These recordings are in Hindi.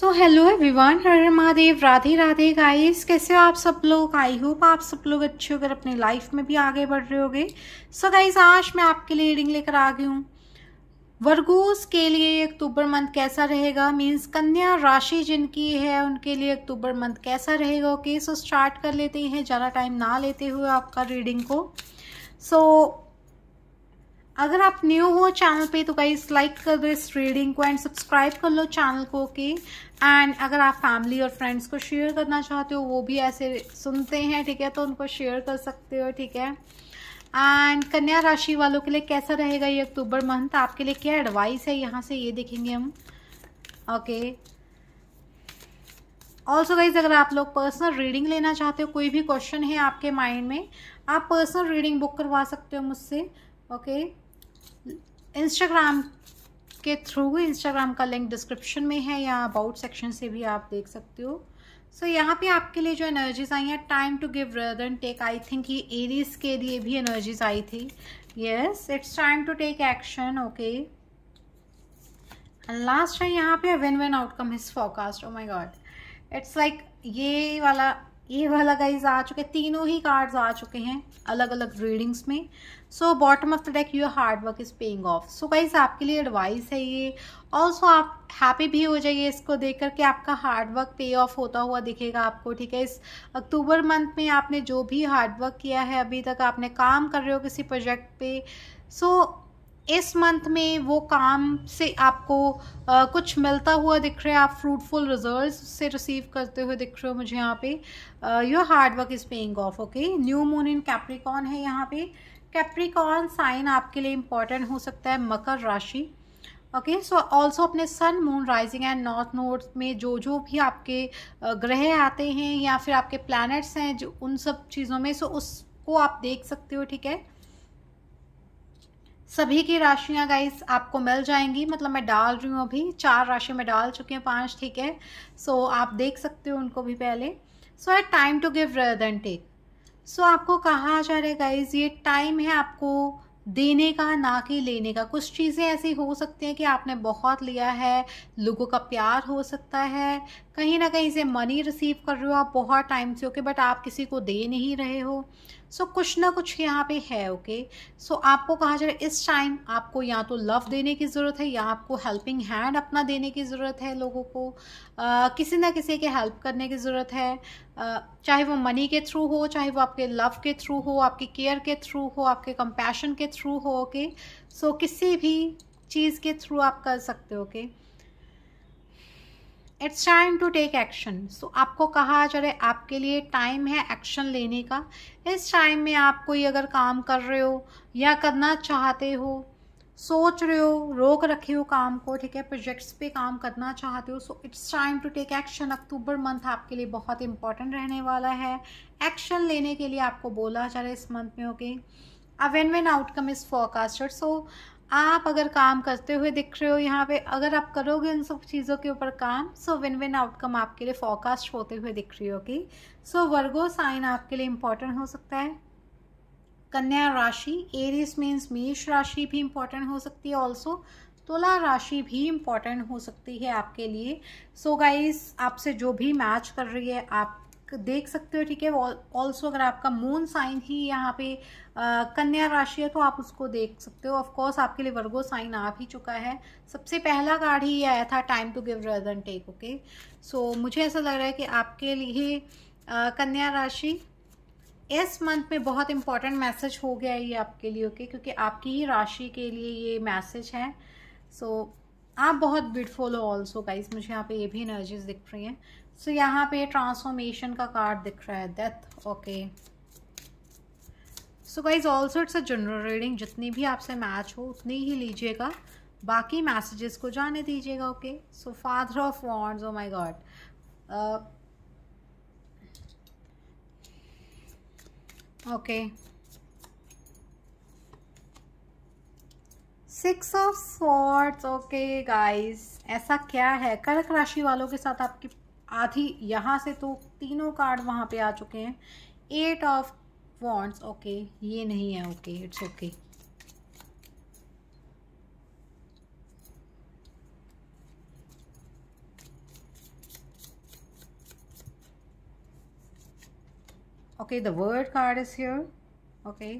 सो हेलो एवरीवन हर महादेव राधे राधे गाइस कैसे हो आप सब लोग आई होप आप सब लोग अच्छे होकर अपनी लाइफ में भी आगे बढ़ रहे होगे सो गाइस आज मैं आपके लिए रीडिंग लेकर आ गई हूँ वर्गोस के लिए अक्टूबर मंथ कैसा रहेगा मींस कन्या राशि जिनकी है उनके लिए अक्टूबर मंथ कैसा रहेगा ओके सो स्टार्ट कर लेते हैं ज़्यादा टाइम ना लेते हुए आपका रीडिंग को सो so, अगर आप न्यू हो चैनल पे तो गाइज लाइक कर दो इस रीडिंग को एंड सब्सक्राइब कर लो चैनल को ओके एंड अगर आप फैमिली और फ्रेंड्स को शेयर करना चाहते हो वो भी ऐसे सुनते हैं ठीक है तो उनको शेयर कर सकते हो ठीक है एंड कन्या राशि वालों के लिए कैसा रहेगा ये अक्टूबर मंथ आपके लिए क्या एडवाइस है यहाँ से ये देखेंगे हम ओके ऑल्सो गाइज अगर आप लोग पर्सनल रीडिंग लेना चाहते हो कोई भी क्वेश्चन है आपके माइंड में आप पर्सनल रीडिंग बुक करवा सकते हो मुझसे ओके इंस्टाग्राम के थ्रू इंस्टाग्राम का लिंक डिस्क्रिप्शन में है या अबाउट सेक्शन से भी आप देख सकते हो सो so, यहाँ पे आपके लिए जो एनर्जीज आई हैं time to give and take I think ये एरीज के लिए भी एनर्जीज आई थी yes it's time to take action okay and last है यहाँ पे win win outcome his forecast oh my god it's like ये वाला ये वाला गाइज आ चुके तीनों ही कार्ड्स आ चुके हैं अलग अलग रीडिंग्स में so bottom of the deck your hard work is paying off so guys आपके लिए एडवाइस है ये ऑल्सो आप हैप्पी भी हो जाइए इसको देख कर कि आपका हार्ड वर्क पे ऑफ होता हुआ दिखेगा आपको ठीक है इस अक्टूबर मंथ में आपने जो भी हार्ड वर्क किया है अभी तक आपने काम कर रहे हो किसी प्रोजेक्ट पे सो so, इस मंथ में वो काम से आपको आ, कुछ मिलता हुआ दिख रहा है आप फ्रूटफुल रिजल्ट से रिसीव करते हुए दिख रहे हो मुझे यहाँ पे your hard work is paying off okay new moon in Capricorn है यहाँ पे कैप्रिकॉन साइन आपके लिए इम्पॉर्टेंट हो सकता है मकर राशि ओके सो ऑल्सो अपने sun moon rising and north north में जो जो भी आपके ग्रह आते हैं या फिर आपके प्लैनेट्स हैं जो उन सब चीज़ों में सो so उसको आप देख सकते हो ठीक है सभी की राशियाँ गाइस आपको मिल जाएंगी मतलब मैं डाल रही हूँ अभी चार राशि में डाल चुकी हूँ पांच ठीक है सो so, आप देख सकते हो उनको भी पहले सो है time to give rather take so आपको कहा जा रहा है गाइज ये टाइम है आपको देने का ना कि लेने का कुछ चीज़ें ऐसी हो सकती हैं कि आपने बहुत लिया है लोगों का प्यार हो सकता है कहीं ना कहीं से मनी रिसीव कर रहे हो आप बहुत टाइम से ओके बट आप किसी को दे नहीं रहे हो सो so, कुछ ना कुछ यहाँ पे है ओके okay? सो so, आपको कहा जा रहा है इस टाइम आपको या तो लव देने की ज़रूरत है या आपको हेल्पिंग हैंड अपना देने की ज़रूरत है लोगों को आ, किसी ना किसी के हेल्प करने की ज़रूरत है आ, चाहे वो मनी के थ्रू हो चाहे वो आपके लव के थ्रू हो आपके केयर के थ्रू हो आपके कंपैशन के थ्रू हो ओके okay? सो so, किसी भी चीज़ के थ्रू आप कर सकते हो okay it's time to take action so आपको कहा जा रहा है आपके लिए टाइम है एक्शन लेने का इस टाइम में आप कोई अगर काम कर रहे हो या करना चाहते हो सोच रहे हो रोक रखे हो काम को ठीक है प्रोजेक्ट्स पे काम करना चाहते हो so it's time to take action October month आपके लिए बहुत इंपॉर्टेंट रहने वाला है एक्शन लेने के लिए आपको बोला जा रहा है इस मंथ में ओके अवेन win win outcome is forecasted so आप अगर काम करते हुए दिख रहे हो यहाँ पे अगर आप करोगे उन सब चीज़ों के ऊपर काम सो विन विन आउटकम आपके लिए फोकास्ट होते हुए दिख रही होगी सो वर्गो साइन आपके लिए इम्पॉर्टेंट हो सकता है कन्या राशि एरिस मीन्स मेष राशि भी इम्पॉर्टेंट हो सकती है ऑल्सो तुला राशि भी इम्पॉर्टेंट हो सकती है आपके लिए सो so गाइस आपसे जो भी मैच कर रही है आप देख सकते हो ठीक है ऑल्सो अगर आपका मून साइन ही यहाँ पे कन्या राशि है तो आप उसको देख सकते हो ऑफकोर्स आपके लिए वर्गो साइन आ भी चुका है सबसे पहला कार्ड ही आया था time to give and take okay so मुझे ऐसा लग रहा है कि आपके लिए आ, कन्या राशि इस मंथ में बहुत इंपॉर्टेंट मैसेज हो गया है ये आपके लिए ओके okay? क्योंकि आपकी ही राशि के लिए ये मैसेज है सो so, आप बहुत ब्यूटफुल हो ऑल्सो गाइज मुझे यहाँ पे ये भी एनर्जीज दिख रही हैं सो यहाँ पे ट्रांसफॉर्मेशन का कार्ड दिख रहा है death okay so guys also it's a general reading जितनी भी आपसे मैच हो उतनी ही लीजिएगा बाकी मैसेजेस को जाने दीजिएगा okay so father of wands oh my god okay six of swords okay guys ऐसा क्या है कर्क राशि वालों के साथ आपकी आधी यहाँ से तो तीनों कार्ड वहाँ पे आ चुके हैं एट ऑफ वॉन्ट्स ओके ये नहीं है okay it's okay okay the world card is here okay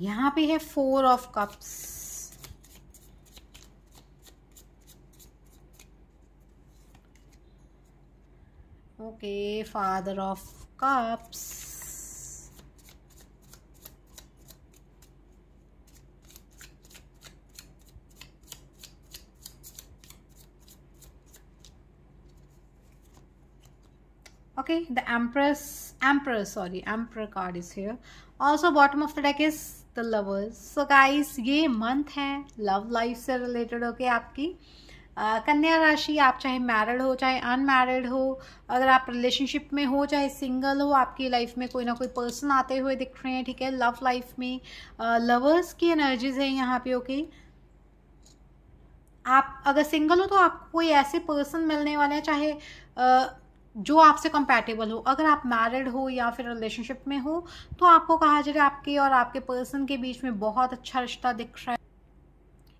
यहाँ have Four of Cups. Okay, Father of Cups. okay the empress emperor sorry emperor card is here also bottom of the deck is the lovers so guys ये मंथ है लव लाइफ से रिलेटेड होके आपकी कन्या राशि आप चाहे मैरिड हो चाहे अनमैरिड हो अगर आप रिलेशनशिप में हो चाहे सिंगल हो आपकी लाइफ में कोई ना कोई पर्सन आते हुए दिख रहे हैं ठीक है लव लाइफ में लवर्स की एनर्जीज है यहाँ पे ओके आप अगर सिंगल हो तो आपको कोई ऐसे पर्सन मिलने वाले हैं चाहे जो आपसे कंपैटिबल हो अगर आप मैरिड हो या फिर रिलेशनशिप में हो तो आपको कहा जाए आपके और आपके पर्सन के बीच में बहुत अच्छा रिश्ता दिख रहा है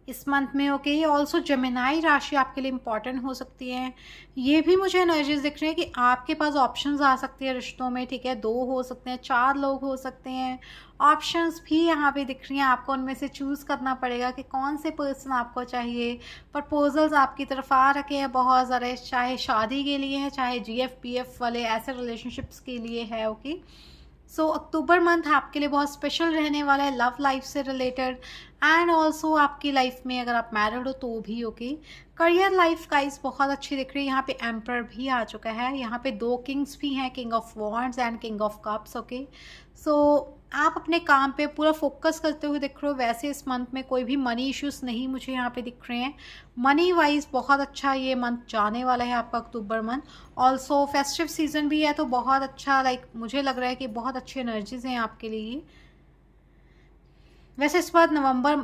इस मंथ में ओके ये ऑल्सो जमेनाई राशि आपके लिए इंपॉर्टेंट हो सकती है ये भी मुझे एनर्जीज दिख रही है कि आपके पास ऑप्शंस आ सकते हैं रिश्तों में ठीक है दो हो सकते हैं चार लोग हो सकते हैं ऑप्शंस भी यहाँ पे दिख रही हैं आपको उनमें से चूज़ करना पड़ेगा कि कौन से पर्सन आपको चाहिए प्रपोजल्स आपकी तरफ आ रखे हैं बहुत सारे चाहे शादी के लिए हैं चाहे जी एफ पी एफ वाले ऐसे रिलेशनशिप्स के लिए है okay okay? So so, October month आपके लिए बहुत स्पेशल रहने वाला है लव लाइफ से रिलेटेड एंड ऑल्सो आपकी लाइफ में अगर आप मैरिड हो तो भी ओके करियर लाइफ गाइस बहुत अच्छी दिख रही है यहाँ पे एम्पर भी आ चुका है यहाँ पे दो किंग्स भी हैं king of wands and king of cups okay so आप अपने काम पे पूरा फोकस करते हुए दिख रहे हो वैसे इस मंथ में कोई भी मनी इश्यूज नहीं मुझे यहाँ पे दिख रहे हैं मनी वाइज बहुत अच्छा ये मंथ जाने वाला है आपका October month also festive season भी है तो बहुत अच्छा लाइक like, मुझे लग रहा है कि बहुत अच्छी एनर्जीज हैं आपके लिए वैसे इस बार नवंबर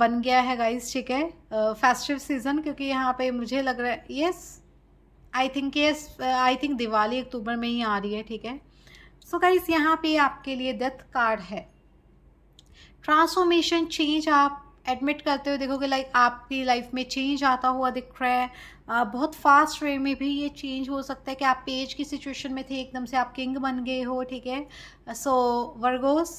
बन गया है गाइस ठीक है फेस्टिव सीजन क्योंकि यहाँ पे मुझे लग रहा है yes I think yes I think Diwali अक्टूबर में ही आ रही है ठीक है सो गाइस यहाँ पे आपके लिए डेथ कार्ड है ट्रांसफॉर्मेशन चेंज आप एडमिट करते हुए देखोगे लाइक आपकी लाइफ में चेंज आता हुआ दिख रहा है आ, बहुत फास्ट वे में भी ये चेंज हो सकता है कि आप पेज की सिचुएशन में थे एकदम से आप किंग बन गए हो ठीक है सो वर्गोस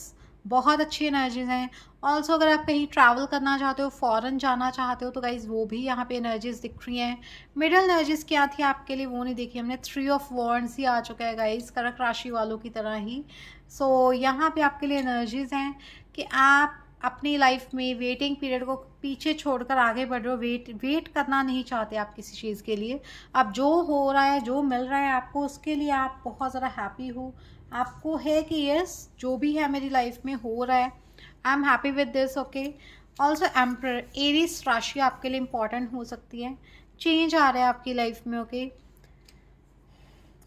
बहुत अच्छी एनर्जीज हैं ऑल्सो अगर आप कहीं ट्रैवल करना चाहते हो फ़ॉरन जाना चाहते हो तो गाइज़ वो भी यहाँ पे एनर्जीज दिख रही हैं मिडल एनर्जीज क्या थी आपके लिए वो नहीं देखी हमने थ्री ऑफ वर्ड्स ही आ चुका है गाइज़ कर्क राशि वालों की तरह ही सो so, यहाँ पे आपके लिए एनर्जीज हैं कि आप अपनी लाइफ में वेटिंग पीरियड को पीछे छोड़कर आगे बढ़ रहे हो वेट वेट करना नहीं चाहते आप किसी चीज़ के लिए अब जो हो रहा है जो मिल रहा है आपको उसके लिए आप बहुत ज़रा हैप्पी हो आपको है कि यस जो भी है मेरी लाइफ में हो रहा है I am happy with this okay also emperor Aries राशि आपके लिए इम्पॉर्टेंट हो सकती है चेंज आ रहा है आपकी लाइफ में ओके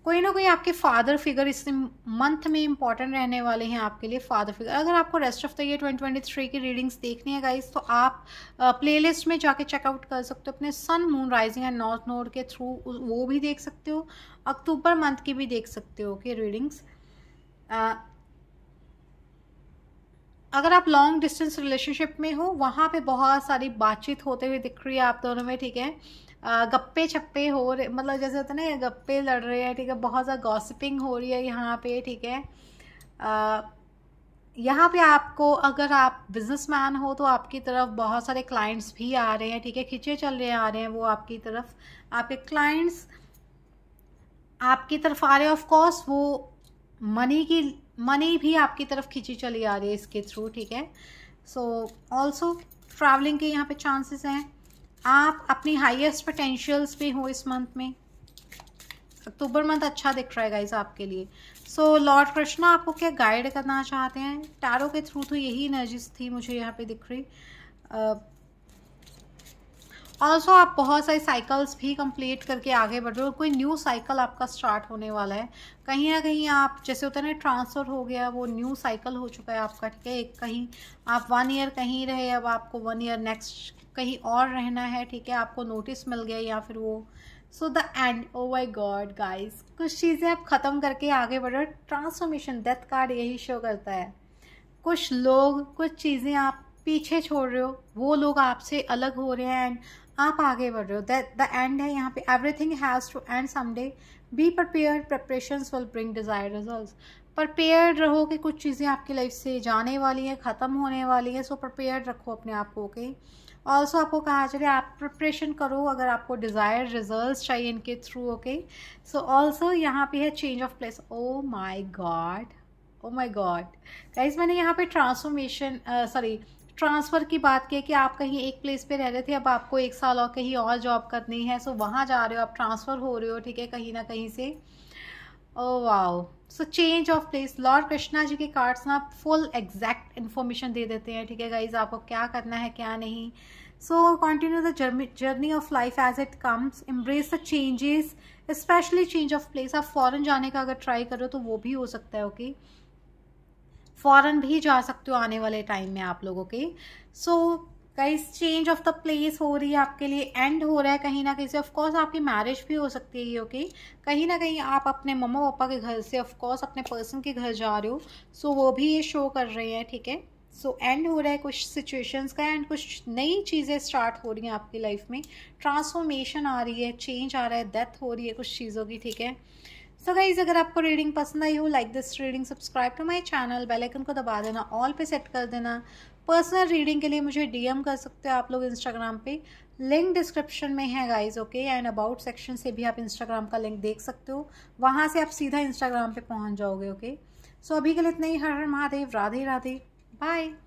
कोई ना कोई आपके फादर फिगर इस मंथ में इंपॉर्टेंट रहने वाले हैं आपके लिए फादर फिगर अगर आपको रेस्ट ऑफ द ईयर 2023 की रीडिंग्स देखनी है गाइज तो आप प्लेलिस्ट में जाके चेकआउट कर सकते हो अपने sun moon rising and north node के थ्रू वो भी देख सकते हो अक्टूबर मंथ की भी देख सकते हो ओके रीडिंग्स अगर आप लॉन्ग डिस्टेंस रिलेशनशिप में हो वहाँ पे बहुत सारी बातचीत होते हुए दिख रही है आप दोनों में ठीक है गप्पे छप्पे हो रहे मतलब जैसे होता है ना गप्पे लड़ रहे हैं ठीक है बहुत ज़्यादा गॉसिपिंग हो रही है यहाँ पे ठीक है यहाँ पे आपको अगर आप बिजनेसमैन हो तो आपकी तरफ बहुत सारे क्लाइंट्स भी आ रहे हैं ठीक है खींचे चल रहे आ रहे हैं वो आपकी तरफ आपके क्लाइंट्स आपकी तरफ आ रहे हैं ऑफकोर्स वो मनी की मनी भी आपकी तरफ खींची चली आ रही है इसके थ्रू ठीक है सो ऑल्सो ट्रैवलिंग के यहाँ पे चांसेस हैं आप अपनी हाईएस्ट पोटेंशियल्स पे हो इस मंथ में अक्टूबर मंथ अच्छा दिख रहा है गाइज आपके लिए सो लॉर्ड कृष्णा आपको क्या गाइड करना चाहते हैं टारो के थ्रू तो यही एनर्जीज थी मुझे यहाँ पे दिख रही uh, ऑल्सो आप बहुत सारी साइकिल्स भी कंप्लीट करके आगे बढ़ रहे हो कोई न्यू साइकिल आपका स्टार्ट होने वाला है कहीं ना कहीं आप जैसे होता है ना ट्रांसफ़र हो गया वो न्यू साइकिल हो चुका है आपका ठीक है कहीं आप वन ईयर कहीं रहे अब आपको वन ईयर नेक्स्ट कहीं और रहना है ठीक है आपको नोटिस मिल गया या फिर वो so the end oh my god guys कुछ चीज़ें आप ख़त्म करके आगे बढ़ रहे हो ट्रांसफॉर्मेशन डेथ कार्ड यही शो करता है कुछ लोग कुछ चीज़ें आप पीछे छोड़ रहे हो वो लोग आपसे अलग हो रहे हैं एंड आप आगे बढ़ रहे हो दैट द एंड है यहाँ पे everything has to end someday be prepare preparation will bring desire result prepare रहो कि कुछ चीज़ें आपकी लाइफ से जाने वाली हैं ख़त्म होने वाली हैं सो प्रपेयर रखो अपने आप को ओके ऑल्सो आपको कहा चले आप प्रिपरेशन करो अगर आपको डिज़ायर रिजल्ट चाहिए इनके थ्रू ओके सो ऑल्सो यहाँ पे है change of place oh my god oh my god guys मैंने यहाँ पे ट्रांसफॉर्मेशन सॉरी uh, ट्रांसफ़र की बात की कि आप कहीं एक प्लेस पे रह रहे थे अब आपको एक साल और कहीं और जॉब करनी है सो वहाँ जा रहे हो आप ट्रांसफ़र हो रहे हो ठीक है कहीं ना कहीं से oh wow so change of place lord Krishna ji के कार्ड्स ना फुल एग्जैक्ट इन्फॉर्मेशन दे देते हैं ठीक है गाइज आपको क्या करना है क्या नहीं so continue the journey journey of life as it comes embrace the changes specially change of place आप फॉरन जाने का अगर ट्राई करो तो वो भी हो सकता है ओके okay? फ़ौरन भी जा सकते हो आने वाले टाइम में आप लोगों के सो कई चेंज ऑफ द प्लेस हो रही है आपके लिए एंड हो रहा है कहीं ना कहीं से ऑफकोर्स आपकी मैरिज भी हो सकती है ओके okay? कहीं ना कहीं आप अपने मम्मा पापा के घर से ऑफकोर्स अपने पर्सन के घर जा रहे हो सो so वो भी ये शो कर रहे हैं ठीक है सो so, एंड हो रहा है कुछ सिचुएशंस का एंड कुछ नई चीज़ें स्टार्ट हो रही हैं आपकी लाइफ में ट्रांसफॉर्मेशन आ रही है चेंज आ रहा है डेथ हो रही है कुछ चीज़ों की ठीक है सो गाइज़ अगर आपको रीडिंग पसंद आई हो like this reading subscribe to my channel bell icon को दबा देना ऑल पे सेट कर देना पर्सनल रीडिंग के लिए मुझे डीएम कर सकते हो आप लोग इंस्टाग्राम पे लिंक डिस्क्रिप्शन में है guys okay and about section से भी आप इंस्टाग्राम का लिंक देख सकते हो वहाँ से आप सीधा इंस्टाग्राम पर पहुँच जाओगे ओके okay? सो so अभी के लिए इतना ही हर हर महादेव राधे राधे बाय